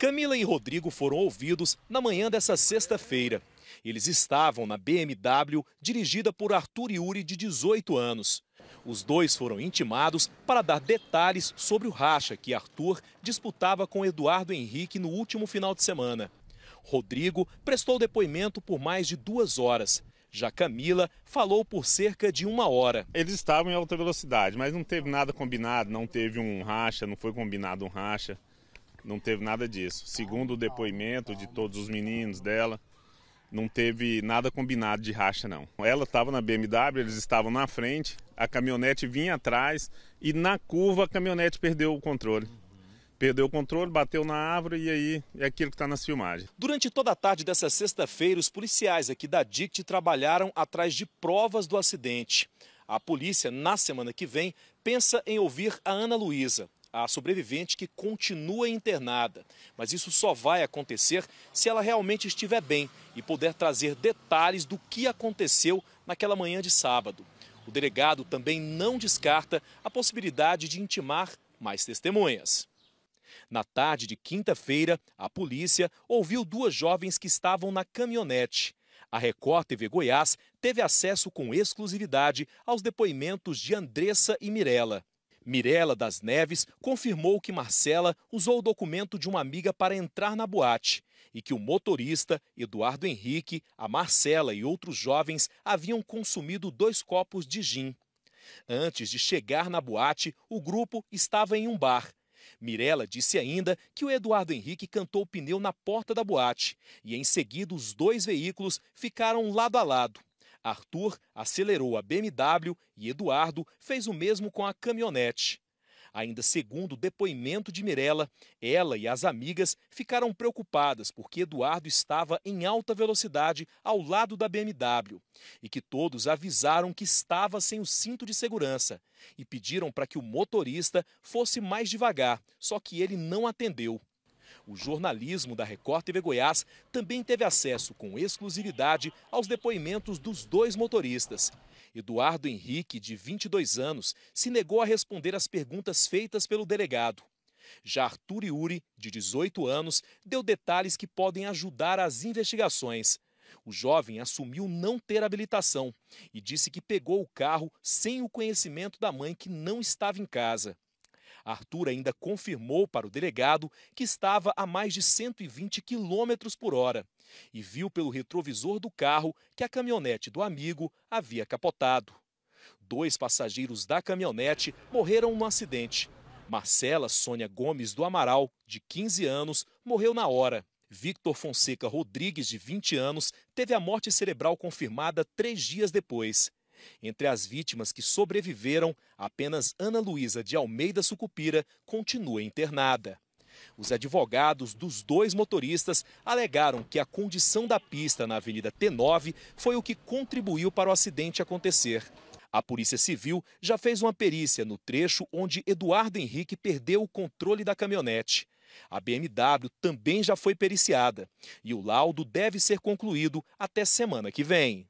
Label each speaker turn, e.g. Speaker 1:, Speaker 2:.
Speaker 1: Camila e Rodrigo foram ouvidos na manhã dessa sexta-feira. Eles estavam na BMW dirigida por Arthur Yuri, de 18 anos. Os dois foram intimados para dar detalhes sobre o racha que Arthur disputava com Eduardo Henrique no último final de semana. Rodrigo prestou depoimento por mais de duas horas. Já Camila falou por cerca de uma hora. Eles estavam em alta velocidade, mas não
Speaker 2: teve nada combinado, não teve um racha, não foi combinado um racha. Não teve nada disso. Segundo o depoimento de todos os meninos dela, não teve nada combinado de racha, não. Ela estava na BMW, eles estavam na frente, a caminhonete vinha atrás e na curva a caminhonete perdeu o controle. Perdeu o controle, bateu na árvore e
Speaker 1: aí é aquilo que está nas filmagens. Durante toda a tarde dessa sexta-feira, os policiais aqui da DICT trabalharam atrás de provas do acidente. A polícia, na semana que vem, pensa em ouvir a Ana Luísa, a sobrevivente que continua internada. Mas isso só vai acontecer se ela realmente estiver bem e puder trazer detalhes do que aconteceu naquela manhã de sábado. O delegado também não descarta a possibilidade de intimar mais testemunhas. Na tarde de quinta-feira, a polícia ouviu duas jovens que estavam na caminhonete. A Record TV Goiás teve acesso com exclusividade aos depoimentos de Andressa e Mirella. Mirela das Neves confirmou que Marcela usou o documento de uma amiga para entrar na boate e que o motorista, Eduardo Henrique, a Marcela e outros jovens haviam consumido dois copos de gin. Antes de chegar na boate, o grupo estava em um bar. Mirela disse ainda que o Eduardo Henrique cantou o pneu na porta da boate e, em seguida, os dois veículos ficaram lado a lado. Arthur acelerou a BMW e Eduardo fez o mesmo com a caminhonete. Ainda segundo o depoimento de Mirella, ela e as amigas ficaram preocupadas porque Eduardo estava em alta velocidade ao lado da BMW e que todos avisaram que estava sem o cinto de segurança e pediram para que o motorista fosse mais devagar, só que ele não atendeu. O jornalismo da Record TV Goiás também teve acesso com exclusividade aos depoimentos dos dois motoristas. Eduardo Henrique, de 22 anos, se negou a responder às perguntas feitas pelo delegado. Já Arthur Iuri, de 18 anos, deu detalhes que podem ajudar as investigações. O jovem assumiu não ter habilitação e disse que pegou o carro sem o conhecimento da mãe que não estava em casa. Arthur ainda confirmou para o delegado que estava a mais de 120 quilômetros por hora e viu pelo retrovisor do carro que a caminhonete do amigo havia capotado. Dois passageiros da caminhonete morreram no acidente. Marcela Sônia Gomes do Amaral, de 15 anos, morreu na hora. Victor Fonseca Rodrigues, de 20 anos, teve a morte cerebral confirmada três dias depois. Entre as vítimas que sobreviveram, apenas Ana Luísa de Almeida Sucupira continua internada. Os advogados dos dois motoristas alegaram que a condição da pista na Avenida T9 foi o que contribuiu para o acidente acontecer. A Polícia Civil já fez uma perícia no trecho onde Eduardo Henrique perdeu o controle da caminhonete. A BMW também já foi periciada e o laudo deve ser concluído até semana que vem.